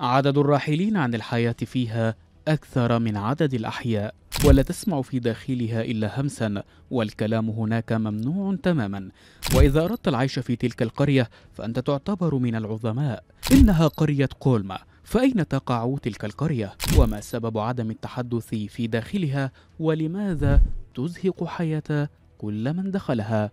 عدد الراحلين عن الحياة فيها أكثر من عدد الأحياء ولا تسمع في داخلها إلا همسا والكلام هناك ممنوع تماما وإذا أردت العيش في تلك القرية فأنت تعتبر من العظماء إنها قرية كولما، فأين تقع تلك القرية؟ وما سبب عدم التحدث في داخلها ولماذا تزهق حياة كل من دخلها؟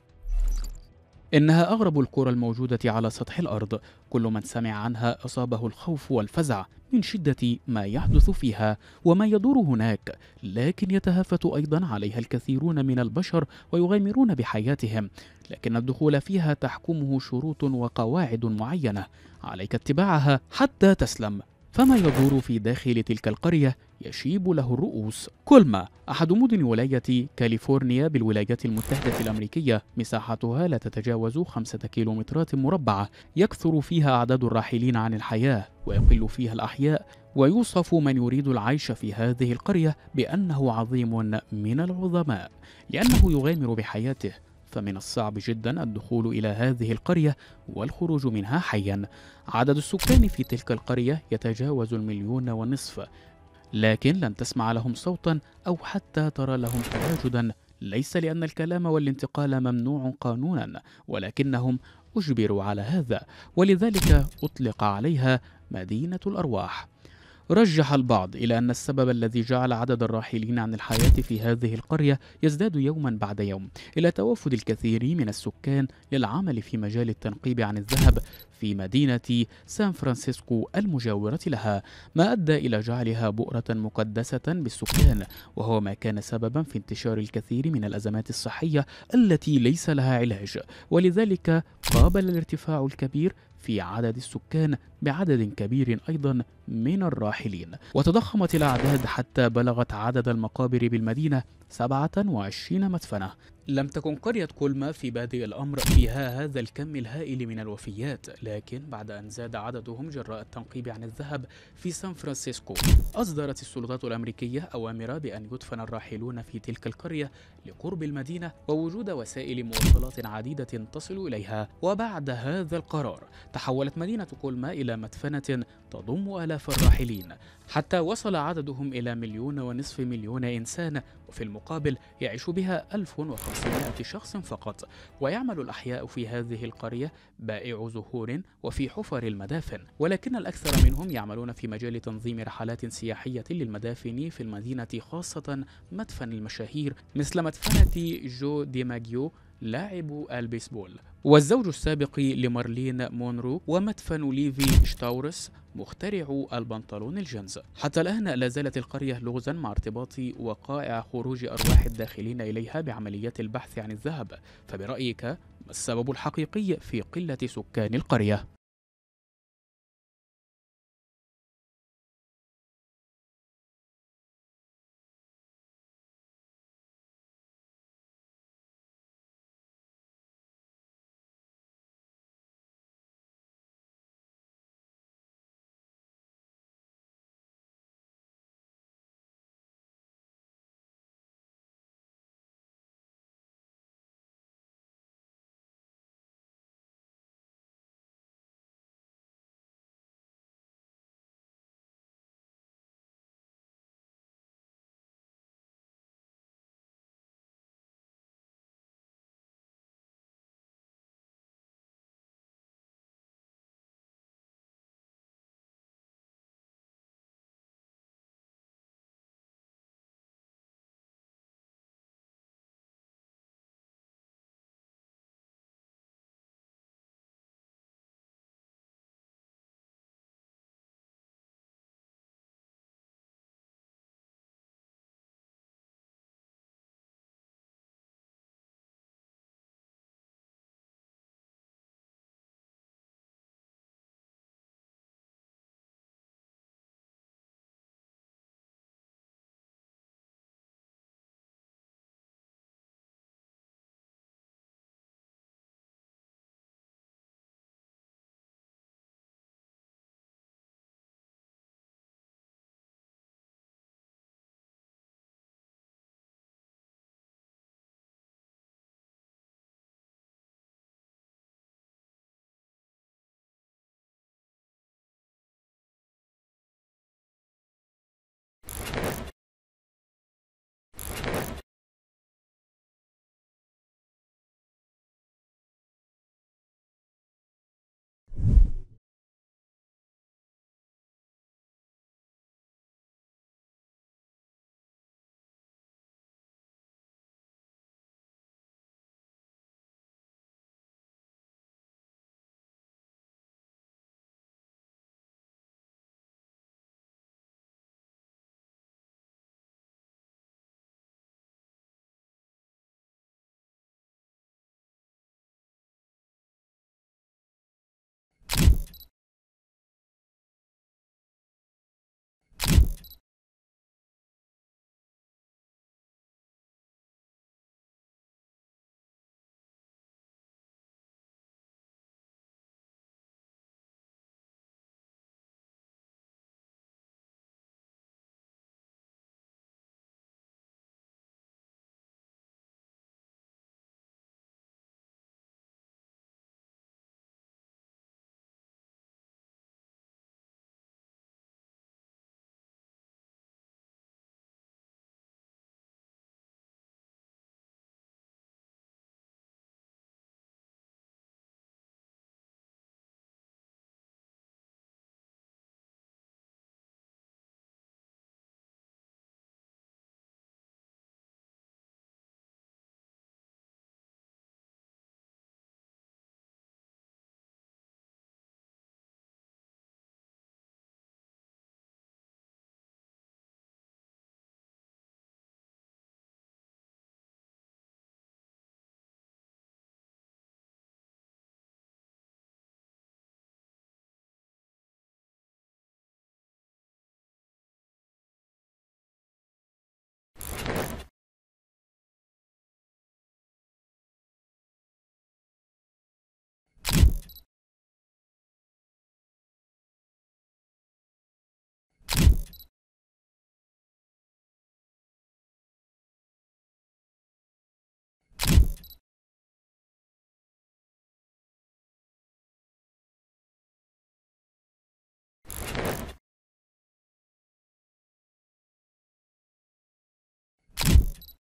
إنها أغرب الكرة الموجودة على سطح الأرض كل من سمع عنها أصابه الخوف والفزع من شدة ما يحدث فيها وما يدور هناك لكن يتهافت أيضا عليها الكثيرون من البشر ويغامرون بحياتهم لكن الدخول فيها تحكمه شروط وقواعد معينة عليك اتباعها حتى تسلم فما يدور في داخل تلك القرية يشيب له الرؤوس كولما أحد مدن ولاية كاليفورنيا بالولايات المتحدة الأمريكية مساحتها لا تتجاوز خمسة كيلومترات مربعة يكثر فيها أعداد الراحلين عن الحياة ويقل فيها الأحياء ويوصف من يريد العيش في هذه القرية بأنه عظيم من العظماء لأنه يغامر بحياته فمن الصعب جدا الدخول إلى هذه القرية والخروج منها حيا عدد السكان في تلك القرية يتجاوز المليون ونصف لكن لن تسمع لهم صوتا أو حتى ترى لهم تواجدا ليس لأن الكلام والانتقال ممنوع قانونا ولكنهم أجبروا على هذا ولذلك أطلق عليها مدينة الأرواح رجح البعض إلى أن السبب الذي جعل عدد الراحلين عن الحياة في هذه القرية يزداد يوما بعد يوم إلى توافد الكثير من السكان للعمل في مجال التنقيب عن الذهب في مدينة سان فرانسيسكو المجاورة لها ما أدى إلى جعلها بؤرة مقدسة بالسكان وهو ما كان سببا في انتشار الكثير من الأزمات الصحية التي ليس لها علاج ولذلك قابل الارتفاع الكبير في عدد السكان بعدد كبير أيضا من الراحلين وتضخمت الأعداد حتى بلغت عدد المقابر بالمدينة 27 مدفنة لم تكن قرية كولما في بادئ الأمر فيها هذا الكم الهائل من الوفيات لكن بعد أن زاد عددهم جراء التنقيب عن الذهب في سان فرانسيسكو أصدرت السلطات الأمريكية أوامر بأن يدفن الراحلون في تلك القرية لقرب المدينة ووجود وسائل مواصلات عديدة تصل إليها وبعد هذا القرار تحولت مدينة كولما إلى مدفنة تضم آلاف الراحلين حتى وصل عددهم إلى مليون ونصف مليون إنسان وفي المقابل يعيش بها 1500 شخص فقط ويعمل الأحياء في هذه القرية بائع زهور وفي حفر المدافن ولكن الأكثر منهم يعملون في مجال تنظيم رحلات سياحية للمدافن في المدينة خاصة مدفن المشاهير مثل مدفنة جو ديماجيو لاعب البيسبول والزوج السابق لمارلين مونرو ومدفن ليفي شتاورس مخترع البنطلون الجنز حتى الآن لا زالت القرية لغزا مع ارتباط وقائع خروج أرواح الداخلين إليها بعمليات البحث عن الذهب فبرأيك ما السبب الحقيقي في قلة سكان القرية؟